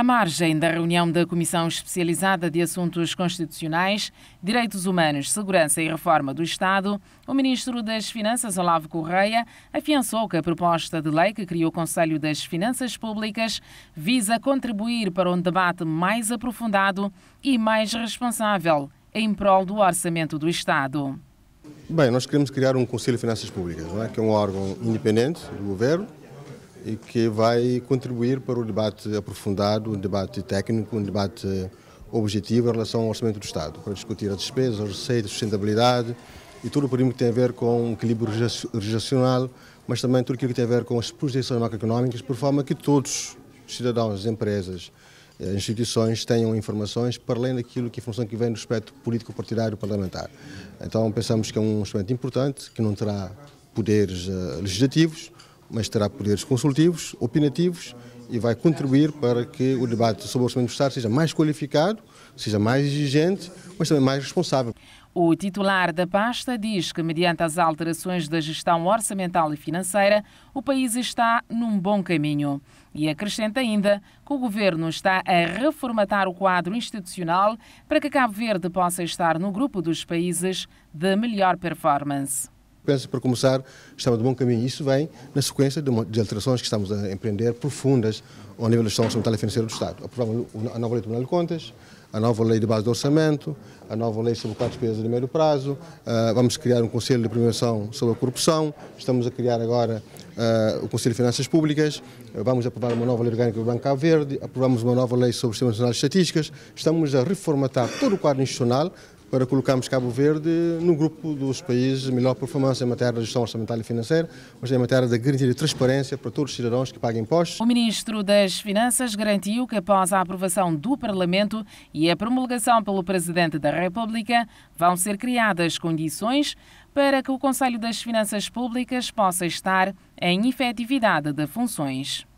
À margem da reunião da Comissão Especializada de Assuntos Constitucionais, Direitos Humanos, Segurança e Reforma do Estado, o Ministro das Finanças, Olavo Correia, afiançou que a proposta de lei que criou o Conselho das Finanças Públicas visa contribuir para um debate mais aprofundado e mais responsável em prol do orçamento do Estado. Bem, nós queremos criar um Conselho de Finanças Públicas, é? que é um órgão independente do governo e que vai contribuir para o debate aprofundado, um debate técnico, um debate objetivo em relação ao orçamento do Estado, para discutir as despesas, as receitas, a sustentabilidade e tudo o que tem a ver com o equilíbrio regional, mas também tudo aquilo que tem a ver com as projeções macroeconómicas, por forma que todos, cidadãos, empresas, eh, instituições tenham informações para além daquilo que é a função que vem do espectro político partidário parlamentar. Então pensamos que é um instrumento importante, que não terá poderes uh, legislativos, mas terá poderes consultivos, opinativos e vai contribuir para que o debate sobre o orçamento do Estado seja mais qualificado, seja mais exigente, mas também mais responsável. O titular da pasta diz que, mediante as alterações da gestão orçamental e financeira, o país está num bom caminho. E acrescenta ainda que o governo está a reformatar o quadro institucional para que Cabo Verde possa estar no grupo dos países de melhor performance penso para começar, estamos de bom caminho. Isso vem na sequência de, uma, de alterações que estamos a empreender profundas ao nível da gestão e financeira do Estado. Aprovamos a nova lei do Tribunal de Contas, a nova lei de base do orçamento, a nova lei sobre o quadro de despesas de médio prazo, uh, vamos criar um conselho de prevenção sobre a corrupção, estamos a criar agora uh, o Conselho de Finanças Públicas, uh, vamos aprovar uma nova lei orgânica do Banco Verde, aprovamos uma nova lei sobre o Sistema Nacional de Estatísticas, estamos a reformatar todo o quadro institucional para colocarmos Cabo Verde no grupo dos países melhor performance em matéria de gestão orçamental e financeira, mas em matéria da garantia de transparência para todos os cidadãos que pagam impostos. O Ministro das Finanças garantiu que após a aprovação do Parlamento e a promulgação pelo Presidente da República, vão ser criadas condições para que o Conselho das Finanças Públicas possa estar em efetividade de funções.